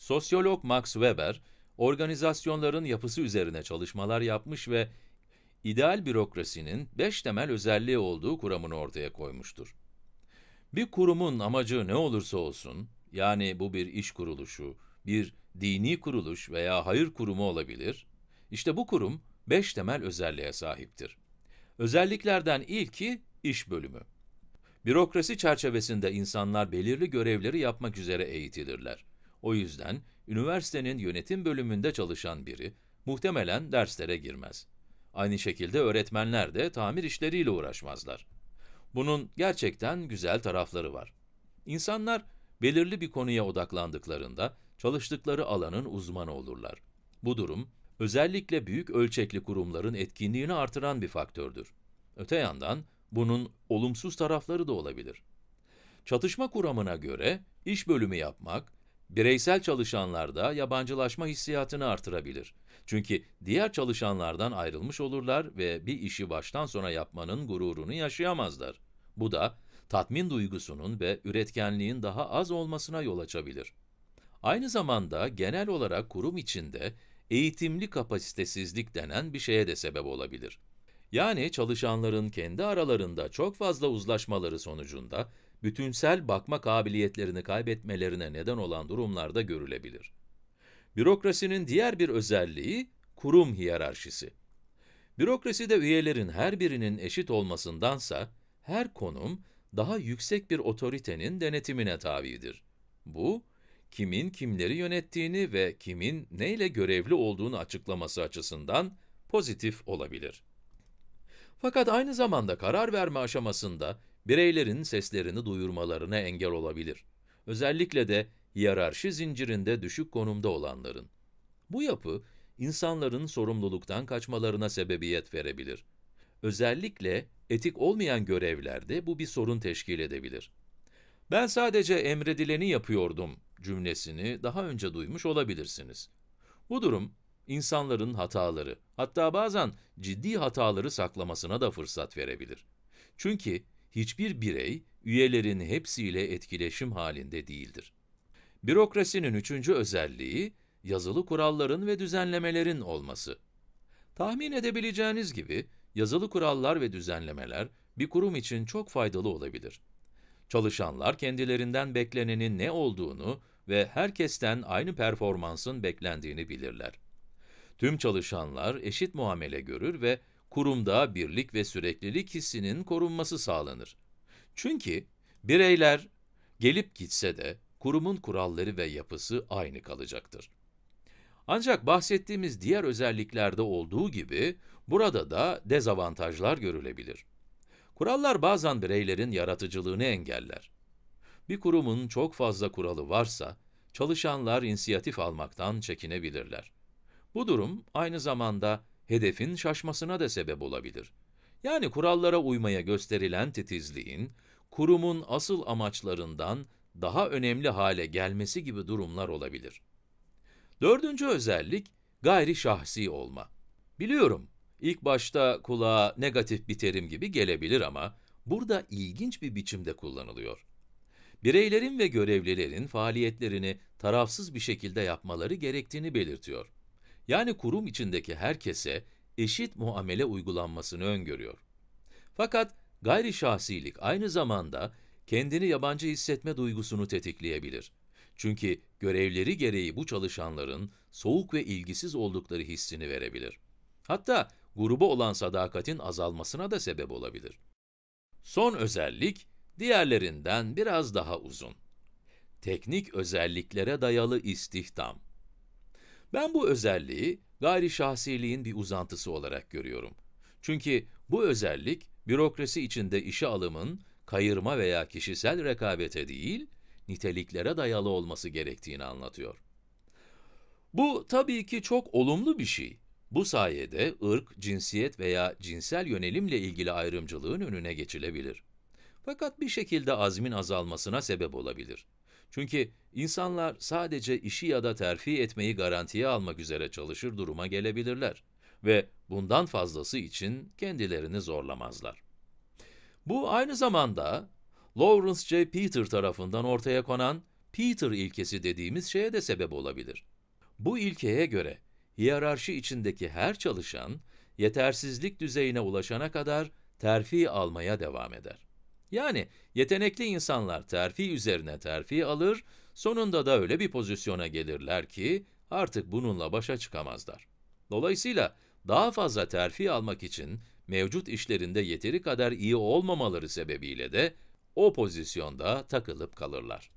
Sosyolog Max Weber, organizasyonların yapısı üzerine çalışmalar yapmış ve ideal bürokrasinin beş temel özelliği olduğu kuramını ortaya koymuştur. Bir kurumun amacı ne olursa olsun, yani bu bir iş kuruluşu, bir dini kuruluş veya hayır kurumu olabilir, işte bu kurum beş temel özelliğe sahiptir. Özelliklerden ilki iş bölümü. Bürokrasi çerçevesinde insanlar belirli görevleri yapmak üzere eğitilirler. O yüzden üniversitenin yönetim bölümünde çalışan biri muhtemelen derslere girmez. Aynı şekilde öğretmenler de tamir işleriyle uğraşmazlar. Bunun gerçekten güzel tarafları var. İnsanlar belirli bir konuya odaklandıklarında çalıştıkları alanın uzmanı olurlar. Bu durum özellikle büyük ölçekli kurumların etkinliğini artıran bir faktördür. Öte yandan bunun olumsuz tarafları da olabilir. Çatışma kuramına göre iş bölümü yapmak, Bireysel çalışanlarda yabancılaşma hissiyatını artırabilir. Çünkü diğer çalışanlardan ayrılmış olurlar ve bir işi baştan sona yapmanın gururunu yaşayamazlar. Bu da tatmin duygusunun ve üretkenliğin daha az olmasına yol açabilir. Aynı zamanda genel olarak kurum içinde eğitimli kapasitesizlik denen bir şeye de sebep olabilir. Yani çalışanların kendi aralarında çok fazla uzlaşmaları sonucunda bütünsel bakma kabiliyetlerini kaybetmelerine neden olan durumlarda görülebilir. Bürokrasinin diğer bir özelliği kurum hiyerarşisi. Bürokraside üyelerin her birinin eşit olmasındansa, her konum daha yüksek bir otoritenin denetimine tabidir. Bu, kimin kimleri yönettiğini ve kimin neyle görevli olduğunu açıklaması açısından pozitif olabilir. Fakat aynı zamanda karar verme aşamasında bireylerin seslerini duyurmalarına engel olabilir. Özellikle de hiyerarşi zincirinde düşük konumda olanların. Bu yapı, insanların sorumluluktan kaçmalarına sebebiyet verebilir. Özellikle etik olmayan görevlerde bu bir sorun teşkil edebilir. Ben sadece emredileni yapıyordum cümlesini daha önce duymuş olabilirsiniz. Bu durum, insanların hataları, hatta bazen ciddi hataları saklamasına da fırsat verebilir. Çünkü hiçbir birey, üyelerin hepsiyle etkileşim halinde değildir. Bürokrasinin üçüncü özelliği, yazılı kuralların ve düzenlemelerin olması. Tahmin edebileceğiniz gibi, yazılı kurallar ve düzenlemeler bir kurum için çok faydalı olabilir. Çalışanlar kendilerinden beklenenin ne olduğunu ve herkesten aynı performansın beklendiğini bilirler. Tüm çalışanlar eşit muamele görür ve kurumda birlik ve süreklilik hissinin korunması sağlanır. Çünkü bireyler gelip gitse de kurumun kuralları ve yapısı aynı kalacaktır. Ancak bahsettiğimiz diğer özelliklerde olduğu gibi burada da dezavantajlar görülebilir. Kurallar bazen bireylerin yaratıcılığını engeller. Bir kurumun çok fazla kuralı varsa, çalışanlar inisiyatif almaktan çekinebilirler. Bu durum aynı zamanda hedefin şaşmasına da sebep olabilir. Yani kurallara uymaya gösterilen titizliğin, kurumun asıl amaçlarından daha önemli hale gelmesi gibi durumlar olabilir. Dördüncü özellik, gayri şahsi olma. Biliyorum, ilk başta kulağa negatif bir terim gibi gelebilir ama burada ilginç bir biçimde kullanılıyor. Bireylerin ve görevlilerin faaliyetlerini tarafsız bir şekilde yapmaları gerektiğini belirtiyor. Yani kurum içindeki herkese eşit muamele uygulanmasını öngörüyor. Fakat gayri şahsilik aynı zamanda kendini yabancı hissetme duygusunu tetikleyebilir. Çünkü görevleri gereği bu çalışanların soğuk ve ilgisiz oldukları hissini verebilir. Hatta gruba olan sadakatin azalmasına da sebep olabilir. Son özellik, diğerlerinden biraz daha uzun. Teknik özelliklere dayalı istihdam. Ben bu özelliği gayri şahsiliğin bir uzantısı olarak görüyorum. Çünkü bu özellik, bürokrasi içinde işe alımın kayırma veya kişisel rekabete değil, niteliklere dayalı olması gerektiğini anlatıyor. Bu tabii ki çok olumlu bir şey. Bu sayede ırk, cinsiyet veya cinsel yönelimle ilgili ayrımcılığın önüne geçilebilir. Fakat bir şekilde azmin azalmasına sebep olabilir. Çünkü insanlar sadece işi ya da terfi etmeyi garantiye almak üzere çalışır duruma gelebilirler ve bundan fazlası için kendilerini zorlamazlar. Bu aynı zamanda Lawrence J. Peter tarafından ortaya konan Peter ilkesi dediğimiz şeye de sebep olabilir. Bu ilkeye göre hiyerarşi içindeki her çalışan yetersizlik düzeyine ulaşana kadar terfi almaya devam eder. Yani yetenekli insanlar terfi üzerine terfi alır, sonunda da öyle bir pozisyona gelirler ki artık bununla başa çıkamazlar. Dolayısıyla daha fazla terfi almak için mevcut işlerinde yeteri kadar iyi olmamaları sebebiyle de o pozisyonda takılıp kalırlar.